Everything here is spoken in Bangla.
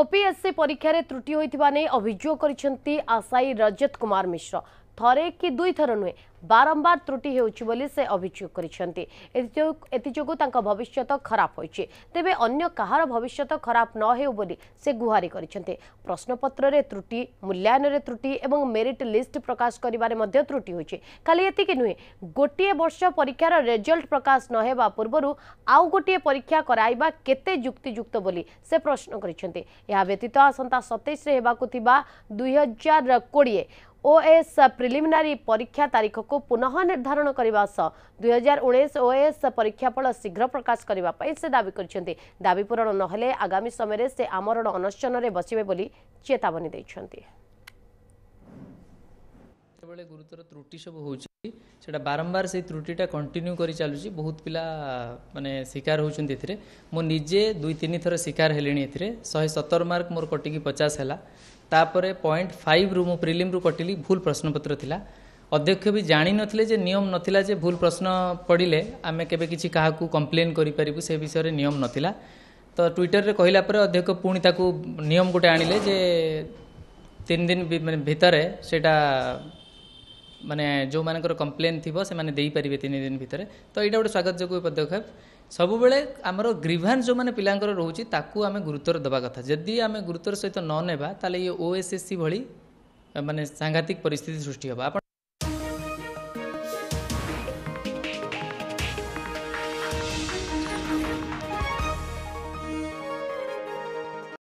ଓପିଏସ୍ସି ପରୀକ୍ଷାରେ ତ୍ରୁଟି ହୋଇଥିବା ନେଇ ଅଭିଯୋଗ କରିଛନ୍ତି ଆଶାୟୀ ରଜତ କୁମାର ମିଶ୍ର ଥରେ କି ଦୁଇଥର ନୁହେଁ ବାରମ୍ବାର ତ୍ରୁଟି ହେଉଛି ବୋଲି ସେ ଅଭିଯୋଗ କରିଛନ୍ତି ଏଥିଯୋଗୁଁ ତାଙ୍କ ଭବିଷ୍ୟତ ଖରାପ ହୋଇଛି ତେବେ ଅନ୍ୟ କାହାର ଭବିଷ୍ୟତ ଖରାପ ନ ହେଉ ବୋଲି ସେ ଗୁହାରି କରିଛନ୍ତି ପ୍ରଶ୍ନପତ୍ରରେ ତ୍ରୁଟି ମୂଲ୍ୟାୟନରେ ତ୍ରୁଟି ଏବଂ ମେରିଟ୍ ଲିଷ୍ଟ ପ୍ରକାଶ କରିବାରେ ମଧ୍ୟ ତ୍ରୁଟି ହୋଇଛି ଖାଲି ଏତିକି ନୁହେଁ ଗୋଟିଏ ବର୍ଷ ପରୀକ୍ଷାର ରେଜଲ୍ଟ ପ୍ରକାଶ ନ ହେବା ପୂର୍ବରୁ ଆଉ ଗୋଟିଏ ପରୀକ୍ଷା କରାଇବା କେତେ ଯୁକ୍ତିଯୁକ୍ତ ବୋଲି ସେ ପ୍ରଶ୍ନ କରିଛନ୍ତି ଏହା ବ୍ୟତୀତ ଆସନ୍ତା ସତେଇଶରେ ହେବାକୁ ଥିବା ଦୁଇ ହଜାର କୋଡ଼ିଏ ଓଏସ୍ ପ୍ରିଲିମିନାରୀ ପରୀକ୍ଷା ତାରିଖକୁ ପୁନଃ ନିର୍ଦ୍ଧାରଣ କରିବା ସହ ଦୁଇହଜାର ଉଣେଇଶ ଓଏସ୍ ପରୀକ୍ଷା ଫଳ ଶୀଘ୍ର ପ୍ରକାଶ କରିବା ପାଇଁ ସେ ଦାବି କରିଛନ୍ତି ଦାବି ପୂରଣ ନହେଲେ ଆଗାମୀ ସମୟରେ ସେ ଆମରଣ ଅନୁଷ୍ଠାନରେ ବସିବେ ବୋଲି ଚେତାବନୀ ଦେଇଛନ୍ତି ଗୁରୁତର ତ୍ରୁଟି ସବୁ সেটা বারম্বার সেই ত্রুটিটা কন্টিনিউ করে চালুছি বহুত পিলা মানে শিকার হচ্ছেন এতে মো নিজে দুই তিন থর শিকার হলি এতে শহে সতর মার্ক মোর কটিকি পচাশ হল তাপরে পয়েন্ট ফাইভ রু প্রিলিম রু কটিলি ভুল প্রশ্নপত্র লা অধ্যক্ষ বি জাঁনলে যে নিয়ম নথিলা যে ভুল প্রশ্ন পড়লে আমি কেবে কিছু কাহকু কমপ্লেন করে পারিবু সে বিষয়ে নিয়ম নথিলা তো ଟ୍ୱିଟରରେ কহিলা পরে অধ্যক্ষ পুঁ তাকে নিয়ম গোটে আনলে যে তিন দিন ভিতরে সেটা ମାନେ ଯେଉଁମାନଙ୍କର କମ୍ପ୍ଲେନ୍ ଥିବ ସେମାନେ ଦେଇପାରିବେ ତିନି ଦିନ ଭିତରେ ତ ଏଇଟା ଗୋଟେ ସ୍ୱାଗତ ଯୋଗ୍ୟ ପଦକ୍ଷେପ ସବୁବେଳେ ଆମର ଗ୍ରିଭାନ୍ସ ଯେଉଁମାନେ ପିଲାଙ୍କର ରହୁଛି ତାକୁ ଆମେ ଗୁରୁତ୍ୱର ଦେବା କଥା ଯଦି ଆମେ ଗୁରୁତ୍ୱର ସହିତ ନ ନେବା ତାହେଲେ ଇଏ ଓ ଏସ୍ ଏସ୍ ସି ଭଳି ମାନେ ସାଂଘାତିକ ପରିସ୍ଥିତି ସୃଷ୍ଟି ହେବ ଆପଣ